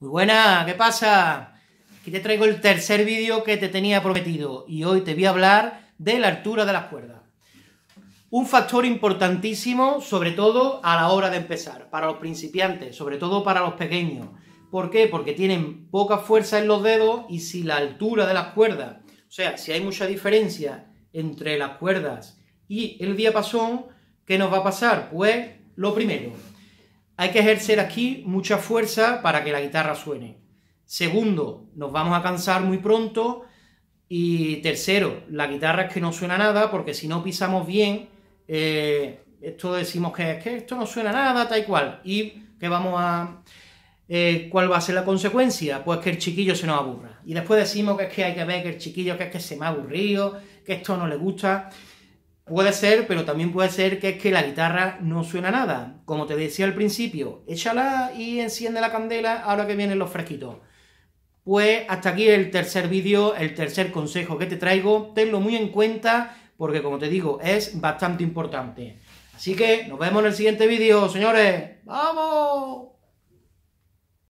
Muy buena, ¿qué pasa? Aquí te traigo el tercer vídeo que te tenía prometido y hoy te voy a hablar de la altura de las cuerdas. Un factor importantísimo, sobre todo a la hora de empezar, para los principiantes, sobre todo para los pequeños. ¿Por qué? Porque tienen poca fuerza en los dedos y si la altura de las cuerdas, o sea, si hay mucha diferencia entre las cuerdas y el diapasón, ¿qué nos va a pasar? Pues lo primero, hay que ejercer aquí mucha fuerza para que la guitarra suene. Segundo, nos vamos a cansar muy pronto. Y tercero, la guitarra es que no suena nada porque si no pisamos bien, eh, esto decimos que es que esto no suena nada, tal y cual. Y que vamos a... Eh, ¿Cuál va a ser la consecuencia? Pues que el chiquillo se nos aburra. Y después decimos que es que hay que ver que el chiquillo que es que se me ha aburrido, que esto no le gusta. Puede ser, pero también puede ser que es que la guitarra no suena nada. Como te decía al principio, échala y enciende la candela ahora que vienen los fresquitos. Pues hasta aquí el tercer vídeo, el tercer consejo que te traigo. Tenlo muy en cuenta porque como te digo, es bastante importante. Así que nos vemos en el siguiente vídeo, señores. ¡Vamos!